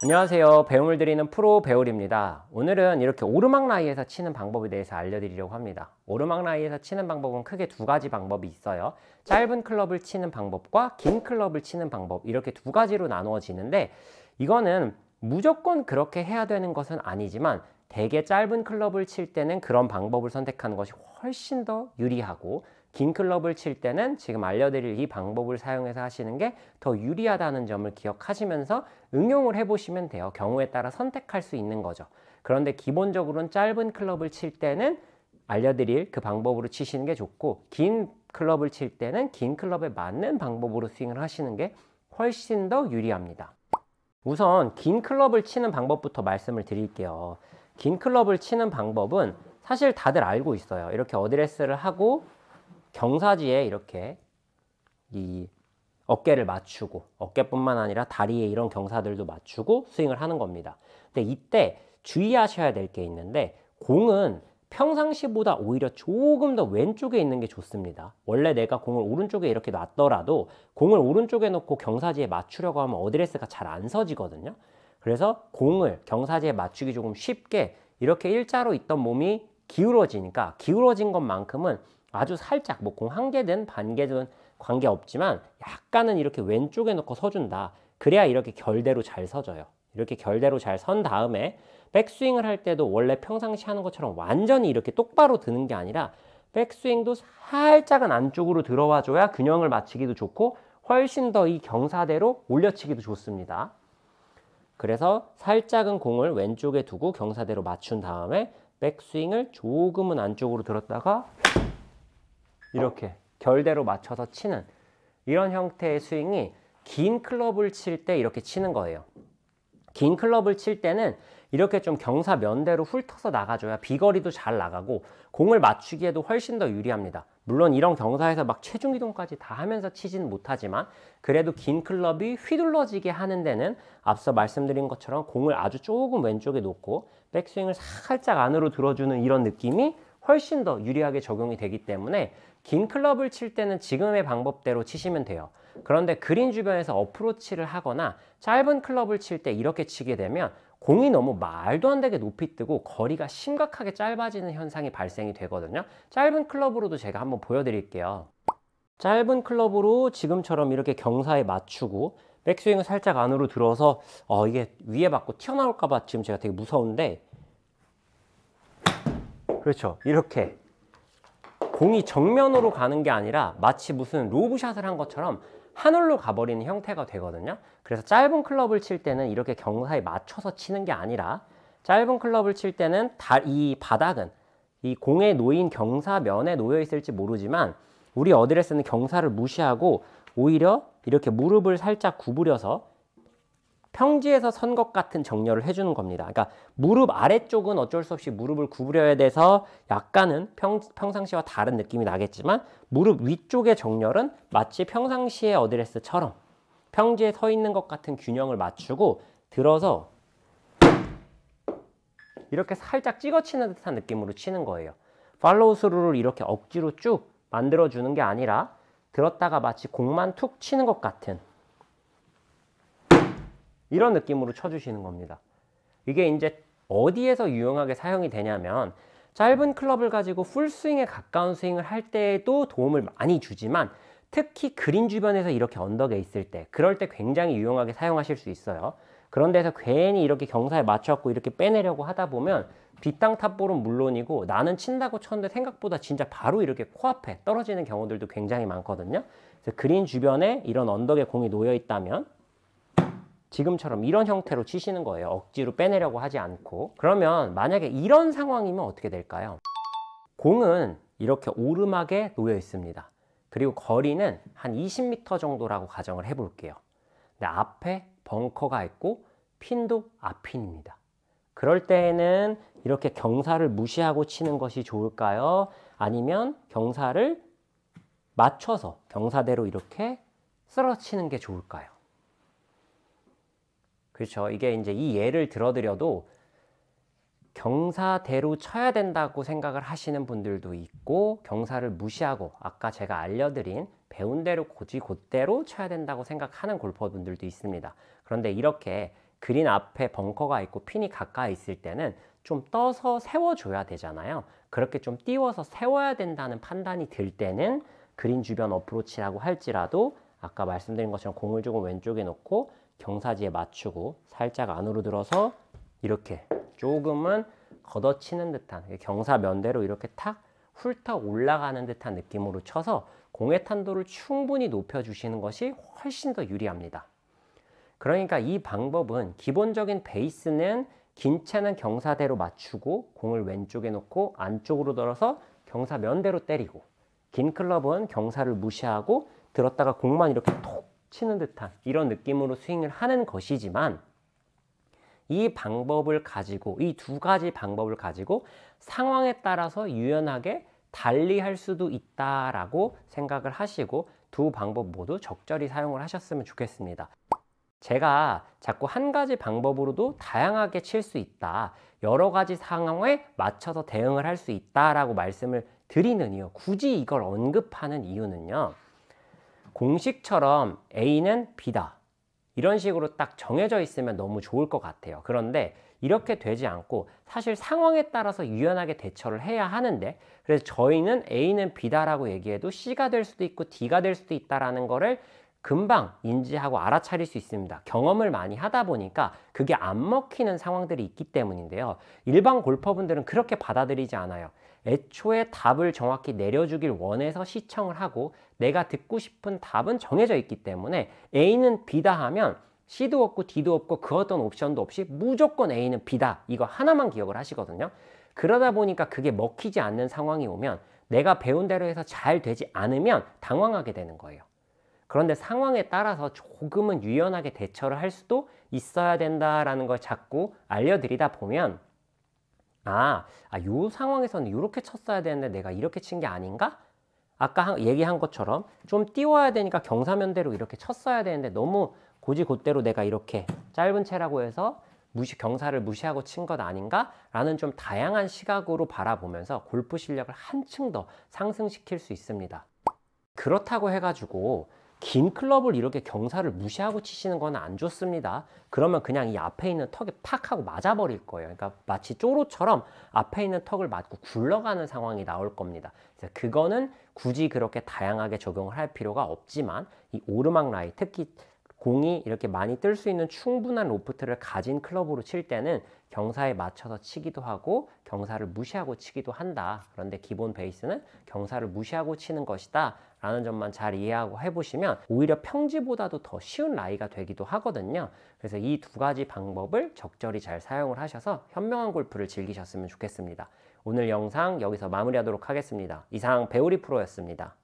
안녕하세요 배움을 드리는 프로 배울입니다 오늘은 이렇게 오르막 라이에서 치는 방법에 대해서 알려드리려고 합니다 오르막 라이에서 치는 방법은 크게 두 가지 방법이 있어요 짧은 클럽을 치는 방법과 긴 클럽을 치는 방법 이렇게 두 가지로 나누어지는데 이거는 무조건 그렇게 해야 되는 것은 아니지만 대개 짧은 클럽을 칠 때는 그런 방법을 선택하는 것이 훨씬 더 유리하고 긴 클럽을 칠 때는 지금 알려드릴 이 방법을 사용해서 하시는 게 더 유리하다는 점을 기억하시면서 응용을 해보시면 돼요. 경우에 따라 선택할 수 있는 거죠. 그런데 기본적으로는 짧은 클럽을 칠 때는 알려드릴 그 방법으로 치시는 게 좋고 긴 클럽을 칠 때는 긴 클럽에 맞는 방법으로 스윙을 하시는 게 훨씬 더 유리합니다. 우선 긴 클럽을 치는 방법부터 말씀을 드릴게요. 긴 클럽을 치는 방법은 사실 다들 알고 있어요. 이렇게 어드레스를 하고 경사지에 이렇게 이 어깨를 맞추고 어깨뿐만 아니라 다리에 이런 경사들도 맞추고 스윙을 하는 겁니다. 근데 이때 주의하셔야 될 게 있는데 공은 평상시보다 오히려 조금 더 왼쪽에 있는 게 좋습니다. 원래 내가 공을 오른쪽에 이렇게 놨더라도 공을 오른쪽에 놓고 경사지에 맞추려고 하면 어드레스가 잘 안 서지거든요. 그래서 공을 경사지에 맞추기 조금 쉽게 이렇게 일자로 있던 몸이 기울어지니까 기울어진 것만큼은 아주 살짝 뭐 공 한 개든 반 개든 관계 없지만 약간은 이렇게 왼쪽에 놓고 서준다. 그래야 이렇게 결대로 잘 서져요. 이렇게 결대로 잘 선 다음에 백스윙을 할 때도 원래 평상시 하는 것처럼 완전히 이렇게 똑바로 드는 게 아니라 백스윙도 살짝은 안쪽으로 들어와줘야 균형을 맞추기도 좋고 훨씬 더 이 경사대로 올려치기도 좋습니다. 그래서 살짝은 공을 왼쪽에 두고 경사대로 맞춘 다음에 백스윙을 조금은 안쪽으로 들었다가 이렇게 결대로 맞춰서 치는 이런 형태의 스윙이 긴 클럽을 칠 때 이렇게 치는 거예요. 긴 클럽을 칠 때는 이렇게 좀 경사 면대로 훑어서 나가줘야 비거리도 잘 나가고 공을 맞추기에도 훨씬 더 유리합니다. 물론 이런 경사에서 막 체중 이동까지 다 하면서 치진 못하지만 그래도 긴 클럽이 휘둘러지게 하는 데는 앞서 말씀드린 것처럼 공을 아주 조금 왼쪽에 놓고 백스윙을 살짝 안으로 들어주는 이런 느낌이 훨씬 더 유리하게 적용이 되기 때문에 긴 클럽을 칠 때는 지금의 방법대로 치시면 돼요. 그런데 그린 주변에서 어프로치를 하거나 짧은 클럽을 칠 때 이렇게 치게 되면 공이 너무 말도 안 되게 높이 뜨고 거리가 심각하게 짧아지는 현상이 발생이 되거든요. 짧은 클럽으로도 제가 한번 보여드릴게요. 짧은 클럽으로 지금처럼 이렇게 경사에 맞추고 백스윙을 살짝 안으로 들어서 어 이게 위에 맞고 튀어나올까봐 지금 제가 되게 무서운데 그렇죠. 이렇게 공이 정면으로 가는 게 아니라 마치 무슨 로브샷을 한 것처럼 하늘로 가버리는 형태가 되거든요. 그래서 짧은 클럽을 칠 때는 이렇게 경사에 맞춰서 치는 게 아니라 짧은 클럽을 칠 때는 이 바닥은 이 공에 놓인 경사면에 놓여 있을지 모르지만 우리 어드레스는 경사를 무시하고 오히려 이렇게 무릎을 살짝 구부려서 평지에서 선 것 같은 정렬을 해주는 겁니다. 그러니까 무릎 아래쪽은 어쩔 수 없이 무릎을 구부려야 돼서 약간은 평, 평상시와 다른 느낌이 나겠지만 무릎 위쪽의 정렬은 마치 평상시의 어드레스처럼 평지에 서 있는 것 같은 균형을 맞추고 들어서 이렇게 살짝 찍어치는 듯한 느낌으로 치는 거예요. 팔로우 스루를 이렇게 억지로 쭉 만들어주는 게 아니라 들었다가 마치 공만 툭 치는 것 같은 이런 느낌으로 쳐주시는 겁니다. 이게 이제 어디에서 유용하게 사용이 되냐면 짧은 클럽을 가지고 풀스윙에 가까운 스윙을 할 때에도 도움을 많이 주지만 특히 그린 주변에서 이렇게 언덕에 있을 때 그럴 때 굉장히 유용하게 사용하실 수 있어요. 그런 데서 괜히 이렇게 경사에 맞춰갖고 이렇게 빼내려고 하다 보면 뒷땅 탑볼은 물론이고 나는 친다고 쳤는데 생각보다 진짜 바로 이렇게 코앞에 떨어지는 경우들도 굉장히 많거든요. 그래서 그린 주변에 이런 언덕에 공이 놓여 있다면 지금처럼 이런 형태로 치시는 거예요 억지로 빼내려고 하지 않고 그러면 만약에 이런 상황이면 어떻게 될까요? 공은 이렇게 오르막에 놓여 있습니다 그리고 거리는 한 20m 정도라고 가정을 해 볼게요 근데 앞에 벙커가 있고 핀도 앞핀입니다 그럴 때에는 이렇게 경사를 무시하고 치는 것이 좋을까요? 아니면 경사를 맞춰서 경사대로 이렇게 쓰러 치는게 좋을까요? 그렇죠. 이게 이제 이 예를 들어드려도 경사대로 쳐야 된다고 생각을 하시는 분들도 있고 경사를 무시하고 아까 제가 알려드린 배운 대로 고지 곧대로 쳐야 된다고 생각하는 골퍼분들도 있습니다. 그런데 이렇게 그린 앞에 벙커가 있고 핀이 가까이 있을 때는 좀 떠서 세워줘야 되잖아요. 그렇게 좀 띄워서 세워야 된다는 판단이 들 때는 그린 주변 어프로치라고 할지라도 아까 말씀드린 것처럼 공을 조금 왼쪽에 놓고 경사지에 맞추고 살짝 안으로 들어서 이렇게 조금은 걷어치는 듯한 경사면대로 이렇게 탁 훌떡 올라가는 듯한 느낌으로 쳐서 공의 탄도를 충분히 높여주시는 것이 훨씬 더 유리합니다. 그러니까 이 방법은 기본적인 베이스는 긴 채는 경사대로 맞추고 공을 왼쪽에 놓고 안쪽으로 들어서 경사면대로 때리고 긴 클럽은 경사를 무시하고 들었다가 공만 이렇게 톡 치는 듯한 이런 느낌으로 스윙을 하는 것이지만 이 방법을 가지고 이 두 가지 방법을 가지고 상황에 따라서 유연하게 달리 할 수도 있다라고 생각을 하시고 두 방법 모두 적절히 사용을 하셨으면 좋겠습니다. 제가 자꾸 한 가지 방법으로도 다양하게 칠 수 있다. 여러 가지 상황에 맞춰서 대응을 할 수 있다라고 말씀을 드리는 이유, 굳이 이걸 언급하는 이유는요. 공식처럼 A는 B다. 이런 식으로 딱 정해져 있으면 너무 좋을 것 같아요. 그런데 이렇게 되지 않고 사실 상황에 따라서 유연하게 대처를 해야 하는데 그래서 저희는 A는 B다라고 얘기해도 C가 될 수도 있고 D가 될 수도 있다라는 거를 금방 인지하고 알아차릴 수 있습니다. 경험을 많이 하다 보니까 그게 안 먹히는 상황들이 있기 때문인데요. 일반 골퍼분들은 그렇게 받아들이지 않아요. 애초에 답을 정확히 내려주길 원해서 시청을 하고 내가 듣고 싶은 답은 정해져 있기 때문에 A는 B다 하면 C도 없고 D도 없고 그 어떤 옵션도 없이 무조건 A는 B다 이거 하나만 기억을 하시거든요. 그러다 보니까 그게 먹히지 않는 상황이 오면 내가 배운 대로 해서 잘 되지 않으면 당황하게 되는 거예요. 그런데 상황에 따라서 조금은 유연하게 대처를 할 수도 있어야 된다라는 걸 자꾸 알려드리다 보면 아, 아, 요 상황에서는 이렇게 쳤어야 되는데 내가 이렇게 친 게 아닌가? 아까 한, 얘기한 것처럼 좀 띄워야 되니까 경사면대로 이렇게 쳤어야 되는데 너무 고지곧대로 내가 이렇게 짧은 채라고 해서 무시 경사를 무시하고 친 것 아닌가? 라는 좀 다양한 시각으로 바라보면서 골프 실력을 한층 더 상승시킬 수 있습니다. 그렇다고 해가지고 긴 클럽을 이렇게 경사를 무시하고 치시는 건 안 좋습니다. 그러면 그냥 이 앞에 있는 턱에 팍 하고 맞아버릴 거예요. 그러니까 마치 쪼로처럼 앞에 있는 턱을 맞고 굴러가는 상황이 나올 겁니다. 그래서 그거는 굳이 그렇게 다양하게 적용을 할 필요가 없지만 이 오르막 라인 특히 공이 이렇게 많이 뜰 수 있는 충분한 로프트를 가진 클럽으로 칠 때는 경사에 맞춰서 치기도 하고 경사를 무시하고 치기도 한다. 그런데 기본 베이스는 경사를 무시하고 치는 것이다 라는 점만 잘 이해하고 해보시면 오히려 평지보다도 더 쉬운 라이가 되기도 하거든요. 그래서 이 두 가지 방법을 적절히 잘 사용을 하셔서 현명한 골프를 즐기셨으면 좋겠습니다. 오늘 영상 여기서 마무리하도록 하겠습니다. 이상 배우리 프로였습니다.